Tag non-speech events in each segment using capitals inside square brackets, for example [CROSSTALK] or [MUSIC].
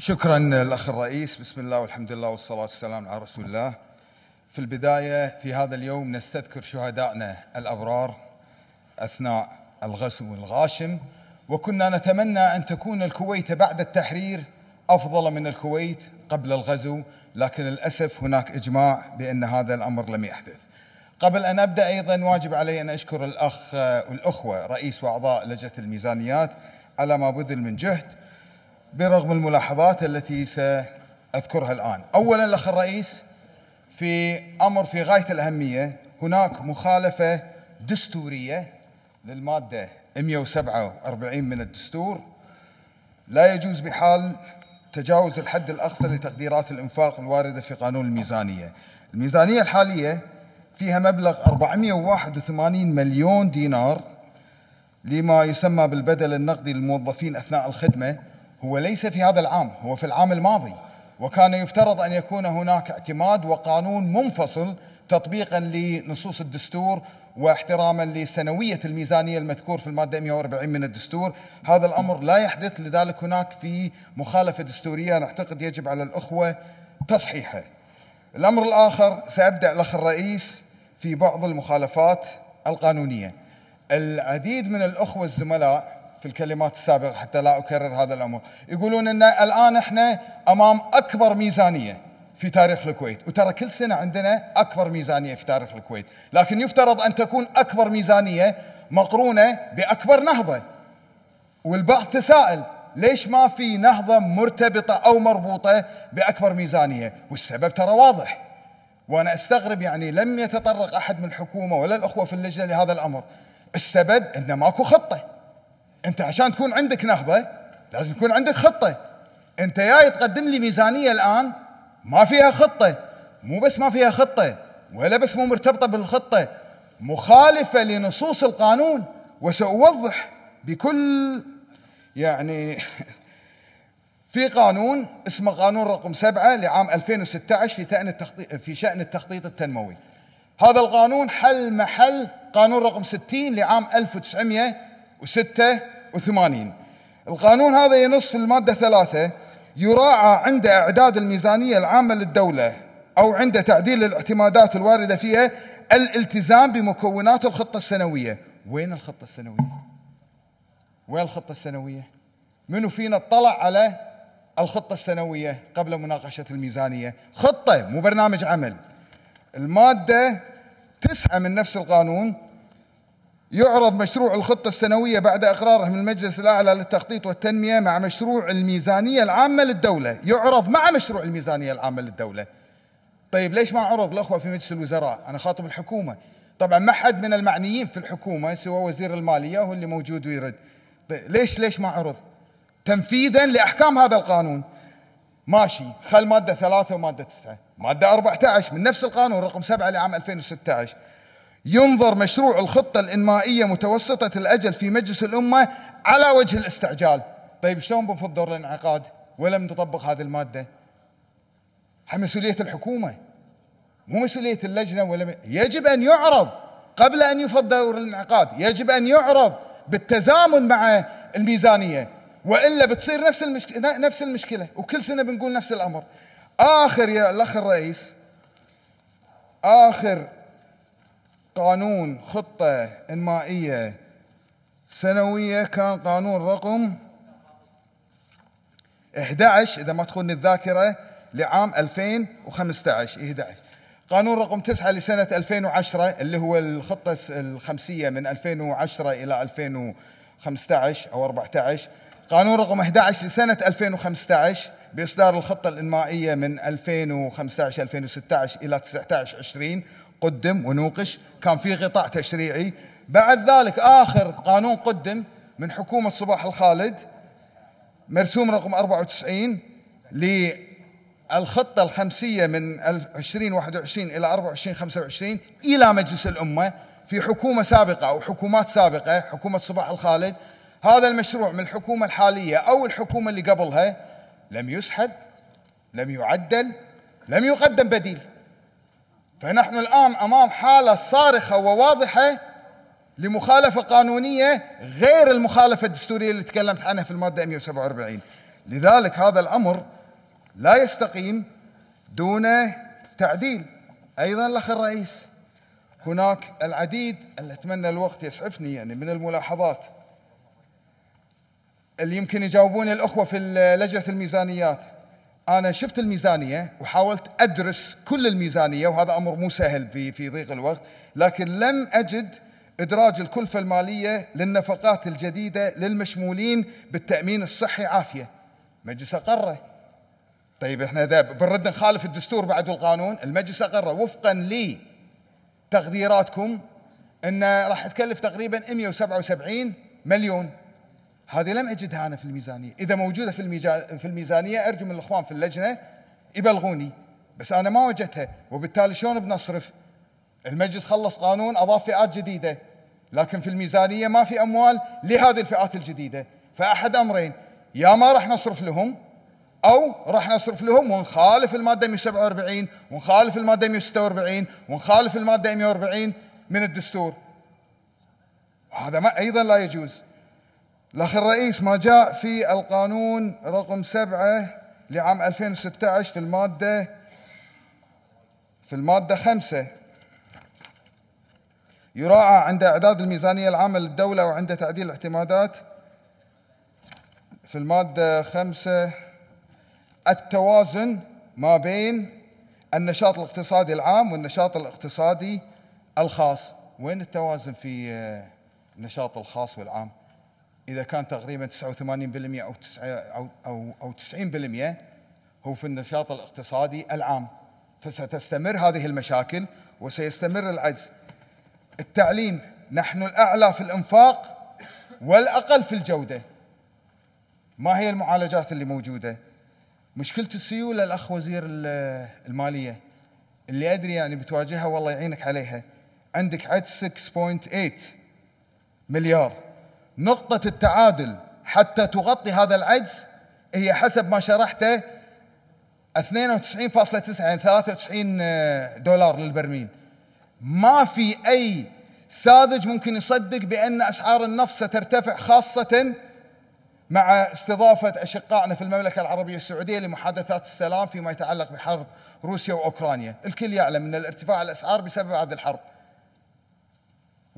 شكرا الاخ الرئيس بسم الله والحمد لله والصلاه والسلام على رسول الله في البدايه في هذا اليوم نستذكر شهدائنا الابرار اثناء الغزو الغاشم وكنا نتمنى ان تكون الكويت بعد التحرير افضل من الكويت قبل الغزو لكن للاسف هناك اجماع بان هذا الامر لم يحدث. قبل ان ابدا ايضا واجب علي ان اشكر الاخ والاخوه رئيس واعضاء لجنه الميزانيات على ما بذل من جهد برغم الملاحظات التي سأذكرها الآن أولا الأخ الرئيس في أمر في غاية الأهمية هناك مخالفة دستورية للمادة 147 من الدستور لا يجوز بحال تجاوز الحد الأقصى لتقديرات الإنفاق الواردة في قانون الميزانية الميزانية الحالية فيها مبلغ 481 مليون دينار لما يسمى بالبدل النقدي للموظفين أثناء الخدمة هو ليس في هذا العام هو في العام الماضي وكان يفترض ان يكون هناك اعتماد وقانون منفصل تطبيقا لنصوص الدستور واحتراما لسنويه الميزانيه المذكور في الماده 140 من الدستور، هذا الامر لا يحدث لذلك هناك في مخالفه دستوريه نعتقد يجب على الاخوه تصحيحه. الامر الاخر سابدا الاخ الرئيس في بعض المخالفات القانونيه. العديد من الاخوه الزملاء في الكلمات السابقة حتى لا أكرر هذا الأمر يقولون أن الآن إحنا أمام أكبر ميزانية في تاريخ الكويت وترى كل سنة عندنا أكبر ميزانية في تاريخ الكويت لكن يفترض أن تكون أكبر ميزانية مقرونة بأكبر نهضة والبعض تساءل ليش ما في نهضة مرتبطة أو مربوطة بأكبر ميزانية والسبب ترى واضح وأنا أستغرب يعني لم يتطرق أحد من الحكومة ولا الأخوة في اللجنة لهذا الأمر السبب أنه ماكو خطة انت عشان تكون عندك نهضه لازم يكون عندك خطه انت جاي تقدم لي ميزانيه الان ما فيها خطه مو بس ما فيها خطه ولا بس مو مرتبطه بالخطه مخالفه لنصوص القانون وسأوضح بكل يعني [LAUGHS] في قانون اسمه قانون رقم سبعة لعام 2016 في شأن التخطيط في شأن التخطيط التنموي. هذا القانون حل محل قانون رقم 60 لعام 1900 86 القانون هذا ينص في المادة ثلاثة يراعى عند إعداد الميزانية العامة للدولة أو عند تعديل الاعتمادات الواردة فيها الالتزام بمكونات الخطة السنوية وين الخطة السنوية؟ وين الخطة السنوية؟ منو فينا اطلع على الخطة السنوية قبل مناقشة الميزانية خطة مو برنامج عمل المادة تسعة من نفس القانون يعرض مشروع الخطة السنوية بعد إقراره من المجلس الأعلى للتخطيط والتنمية مع مشروع الميزانية العامة للدولة يعرض مع مشروع الميزانية العامة للدولة طيب ليش ما عرض الأخوة في مجلس الوزراء أنا خاطب الحكومة طبعا ما حد من المعنيين في الحكومة سوى وزير المالية هو اللي موجود ويرد طيب ليش ليش ما عرض تنفيذا لأحكام هذا القانون ماشي خل مادة ثلاثة ومادة تسعة مادة 14 من نفس القانون رقم سبعة لعام 2016 ينظر مشروع الخطة الإنمائية متوسطة الأجل في مجلس الأمة على وجه الاستعجال طيب شلون بنفض الانعقاد ولم نطبق هذه المادة مسؤولية الحكومة مو مسؤولية اللجنة ولا م... يجب أن يعرض قبل أن يفض دور الانعقاد يجب أن يعرض بالتزامن مع الميزانية وإلا بتصير نفس المشكلة نفس المشكلة وكل سنة بنقول نفس الأمر آخر يا الأخ الرئيس آخر قانون خطة انمائية سنوية كان قانون رقم 11 إذا ما تخوني الذاكرة لعام 2015 11 قانون رقم 9 لسنة 2010 اللي هو الخطة الخمسية من 2010 إلى 2015 أو 14 قانون رقم 11 لسنة 2015 بإصدار الخطة الإنمائية من 2015 2016 إلى 19 20 قدم ونوقش كان في غطاء تشريعي بعد ذلك آخر قانون قدم من حكومة صباح الخالد مرسوم رقم 94 للخطة الخمسية من 2021 إلى 24 25 إلى مجلس الأمة في حكومة سابقة أو حكومات سابقة حكومة صباح الخالد هذا المشروع من الحكومة الحالية أو الحكومة اللي قبلها لم يسحب لم يعدل لم يقدم بديل فنحن الآن أمام حالة صارخة وواضحة لمخالفة قانونية غير المخالفة الدستورية اللي تكلمت عنها في المادة 147 لذلك هذا الأمر لا يستقيم دون تعديل أيضا الأخ الرئيس هناك العديد اللي أتمنى الوقت يسعفني يعني من الملاحظات اللي يمكن يجاوبون الأخوة في لجنة الميزانيات انا شفت الميزانيه وحاولت ادرس كل الميزانيه وهذا امر مو سهل في في ضيق الوقت لكن لم اجد ادراج الكلفه الماليه للنفقات الجديده للمشمولين بالتامين الصحي عافيه مجلس اقره طيب احنا اذا بنرد نخالف الدستور بعد القانون المجلس اقره وفقا لتقديراتكم ان راح تكلف تقريبا 177 مليون هذه لم أجدها أنا في الميزانية إذا موجودة في, في الميزانية أرجو من الأخوان في اللجنة يبلغوني بس أنا ما وجدتها وبالتالي شلون بنصرف المجلس خلص قانون أضاف فئات جديدة لكن في الميزانية ما في أموال لهذه الفئات الجديدة فأحد أمرين يا ما راح نصرف لهم او راح نصرف لهم ونخالف الماده 147 ونخالف الماده 146 ونخالف الماده 140 من الدستور وهذا ما ايضا لا يجوز الأخ الرئيس ما جاء في القانون رقم سبعة لعام 2016 في المادة في المادة خمسة يراعى عند إعداد الميزانية العامة للدولة وعند تعديل الاعتمادات في المادة خمسة التوازن ما بين النشاط الاقتصادي العام والنشاط الاقتصادي الخاص وين التوازن في آه، النشاط الخاص والعام اذا كان تقريبا 89% او 9 او او 90% هو في النشاط الاقتصادي العام فستستمر هذه المشاكل وسيستمر العجز التعليم نحن الاعلى في الانفاق والاقل في الجوده ما هي المعالجات اللي موجوده مشكله السيوله الاخ وزير الماليه اللي ادري يعني بتواجهها والله يعينك عليها عندك عجز 6.8 مليار نقطة التعادل حتى تغطي هذا العجز هي حسب ما شرحته 92.9 يعني 93 آه، دولار للبرميل ما في أي ساذج ممكن يصدق بأن أسعار النفط سترتفع خاصة مع استضافة أشقائنا في المملكة العربية السعودية لمحادثات السلام فيما يتعلق بحرب روسيا وأوكرانيا الكل يعلم أن الارتفاع الأسعار بسبب هذه الحرب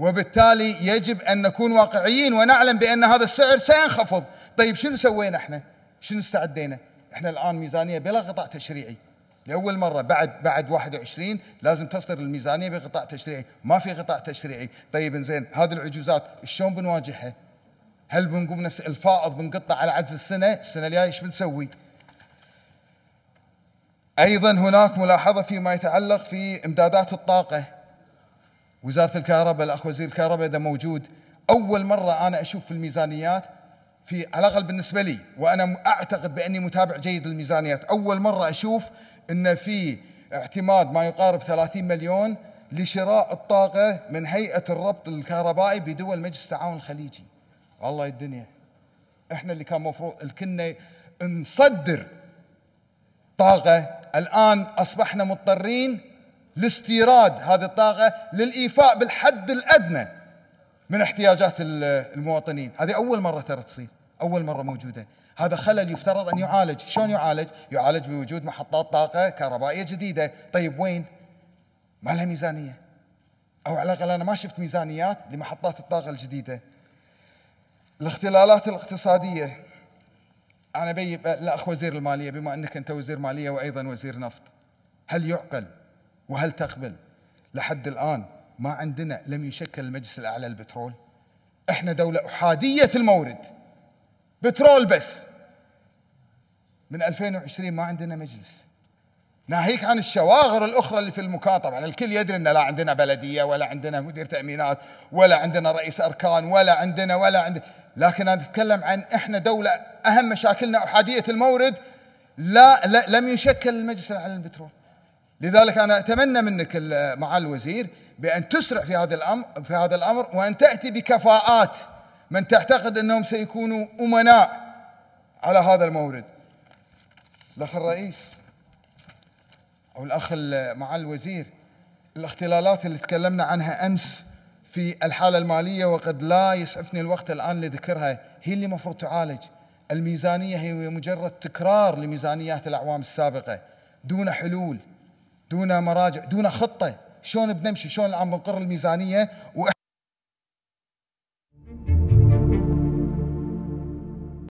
وبالتالي يجب ان نكون واقعيين ونعلم بان هذا السعر سينخفض طيب شنو سوينا احنا شنو استعدينا احنا الان ميزانيه بلا قطاع تشريعي لاول مره بعد بعد 21 لازم تصدر الميزانيه بقطاع تشريعي ما في قطاع تشريعي طيب زين هذه العجوزات شلون بنواجهها هل بنقوم نفس الفائض بنقطع على عجز السنه السنه الجايه ايش بنسوي ايضا هناك ملاحظه فيما يتعلق في امدادات الطاقه وزاره الكهرباء الاخ وزير الكهرباء اذا موجود اول مره انا اشوف في الميزانيات في على الاقل بالنسبه لي وانا اعتقد باني متابع جيد للميزانيات اول مره اشوف ان في اعتماد ما يقارب 30 مليون لشراء الطاقه من هيئه الربط الكهربائي بدول مجلس التعاون الخليجي والله الدنيا احنا اللي كان مفروض كنا نصدر طاقه الان اصبحنا مضطرين لاستيراد هذه الطاقة للإيفاء بالحد الأدنى من احتياجات المواطنين هذه أول مرة ترى تصير أول مرة موجودة هذا خلل يفترض أن يعالج شلون يعالج؟ يعالج بوجود محطات طاقة كهربائية جديدة طيب وين؟ ما لها ميزانية أو على الأقل أنا ما شفت ميزانيات لمحطات الطاقة الجديدة الاختلالات الاقتصادية أنا بي الأخ وزير المالية بما أنك أنت وزير مالية وأيضا وزير نفط هل يعقل وهل تقبل لحد الآن ما عندنا لم يشكل المجلس الأعلى للبترول احنا دولة أحادية المورد بترول بس من 2020 ما عندنا مجلس ناهيك عن الشواغر الاخرى اللي في المكاتب على الكل يدري ان لا عندنا بلديه ولا عندنا مدير تامينات ولا عندنا رئيس اركان ولا عندنا ولا عندنا لكن انا اتكلم عن احنا دوله اهم مشاكلنا احاديه المورد لا, لا لم يشكل المجلس على البترول لذلك انا اتمنى منك معالي الوزير بان تسرع في هذا الامر في هذا الامر وان تاتي بكفاءات من تعتقد انهم سيكونوا امناء على هذا المورد. الاخ الرئيس او الاخ معالي الوزير الاختلالات اللي تكلمنا عنها امس في الحاله الماليه وقد لا يسعفني الوقت الان لذكرها هي اللي المفروض تعالج الميزانيه هي مجرد تكرار لميزانيات الاعوام السابقه دون حلول دون مراجع دون خطه شلون بنمشي شلون عم بنقر الميزانيه